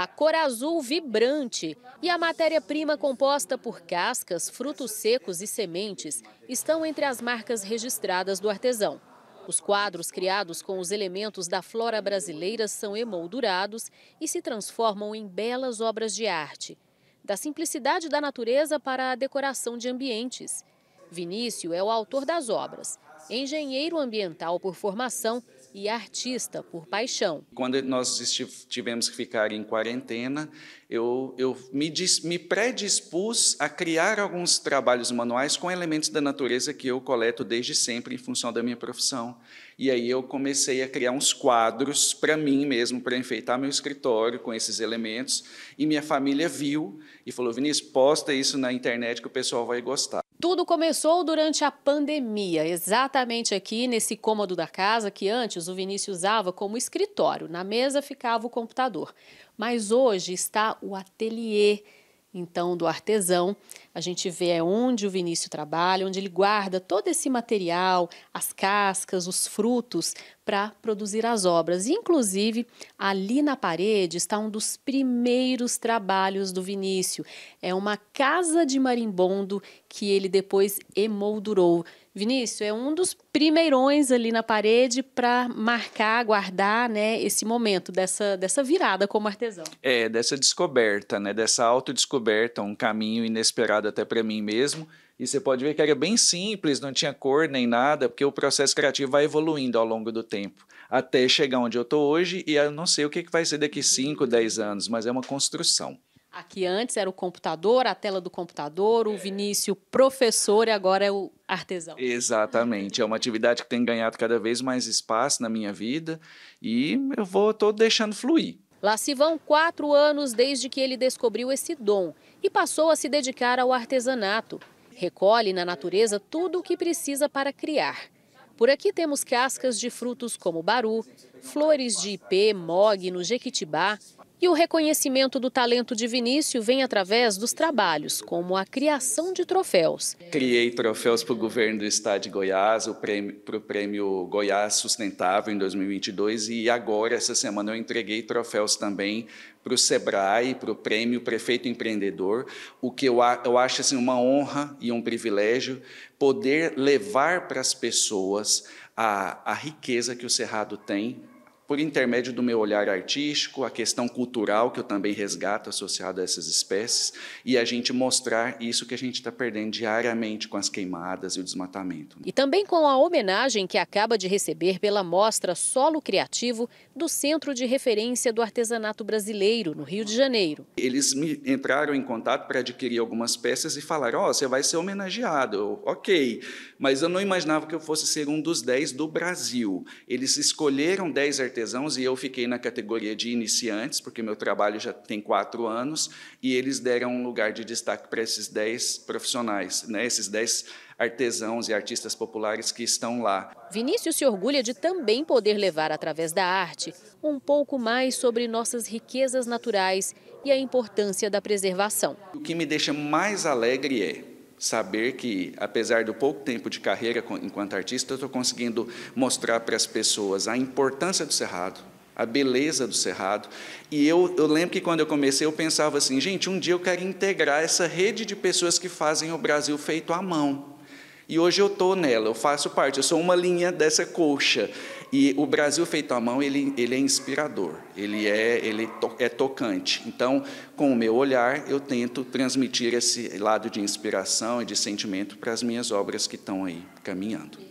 a cor azul vibrante e a matéria-prima composta por cascas, frutos secos e sementes estão entre as marcas registradas do artesão. Os quadros criados com os elementos da flora brasileira são emoldurados e se transformam em belas obras de arte. Da simplicidade da natureza para a decoração de ambientes. Vinícius é o autor das obras, engenheiro ambiental por formação e artista por paixão. Quando nós tivemos que ficar em quarentena, eu, eu me, dis, me predispus a criar alguns trabalhos manuais com elementos da natureza que eu coleto desde sempre em função da minha profissão. E aí eu comecei a criar uns quadros para mim mesmo, para enfeitar meu escritório com esses elementos. E minha família viu e falou: Vinícius, posta isso na internet que o pessoal vai gostar. Tudo começou durante a pandemia, exatamente aqui nesse cômodo da casa que antes o Vinícius usava como escritório. Na mesa ficava o computador. Mas hoje está o ateliê, então, do artesão. A gente vê é onde o Vinícius trabalha, onde ele guarda todo esse material, as cascas, os frutos, para produzir as obras. Inclusive, ali na parede está um dos primeiros trabalhos do Vinícius. É uma casa de marimbondo que ele depois emoldurou. Vinícius, é um dos primeirões ali na parede para marcar, guardar né, esse momento dessa, dessa virada como artesão. É, dessa descoberta, né, dessa autodescoberta, um caminho inesperado até para mim mesmo. E você pode ver que era bem simples, não tinha cor nem nada, porque o processo criativo vai evoluindo ao longo do tempo, até chegar onde eu estou hoje, e eu não sei o que vai ser daqui 5, 10 anos, mas é uma construção. Aqui antes era o computador, a tela do computador, o é. Vinícius professor e agora é o artesão. Exatamente, é uma atividade que tem ganhado cada vez mais espaço na minha vida e eu vou tô deixando fluir. Lá se vão quatro anos desde que ele descobriu esse dom e passou a se dedicar ao artesanato. Recolhe na natureza tudo o que precisa para criar. Por aqui temos cascas de frutos como baru, flores de ipê, mogno, jequitibá, e o reconhecimento do talento de Vinícius vem através dos trabalhos, como a criação de troféus. Criei troféus para o governo do estado de Goiás, para o prêmio, prêmio Goiás Sustentável em 2022 e agora, essa semana, eu entreguei troféus também para o SEBRAE, para o Prêmio Prefeito Empreendedor, o que eu, eu acho assim, uma honra e um privilégio poder levar para as pessoas a, a riqueza que o Cerrado tem por intermédio do meu olhar artístico, a questão cultural que eu também resgato associada a essas espécies, e a gente mostrar isso que a gente está perdendo diariamente com as queimadas e o desmatamento. Né? E também com a homenagem que acaba de receber pela mostra Solo Criativo do Centro de Referência do Artesanato Brasileiro, no Rio de Janeiro. Eles me entraram em contato para adquirir algumas peças e falaram: Ó, oh, você vai ser homenageado. Eu, ok, mas eu não imaginava que eu fosse ser um dos 10 do Brasil. Eles escolheram 10 artesanatos artesãos e eu fiquei na categoria de iniciantes, porque meu trabalho já tem quatro anos, e eles deram um lugar de destaque para esses dez profissionais, né? esses dez artesãos e artistas populares que estão lá. Vinícius se orgulha de também poder levar, através da arte, um pouco mais sobre nossas riquezas naturais e a importância da preservação. O que me deixa mais alegre é saber que, apesar do pouco tempo de carreira enquanto artista, eu estou conseguindo mostrar para as pessoas a importância do Cerrado, a beleza do Cerrado. E eu, eu lembro que quando eu comecei, eu pensava assim, gente, um dia eu quero integrar essa rede de pessoas que fazem o Brasil feito à mão. E hoje eu estou nela, eu faço parte, eu sou uma linha dessa colcha. E o Brasil feito à mão, ele, ele é inspirador, ele, é, ele to, é tocante. Então, com o meu olhar, eu tento transmitir esse lado de inspiração e de sentimento para as minhas obras que estão aí caminhando.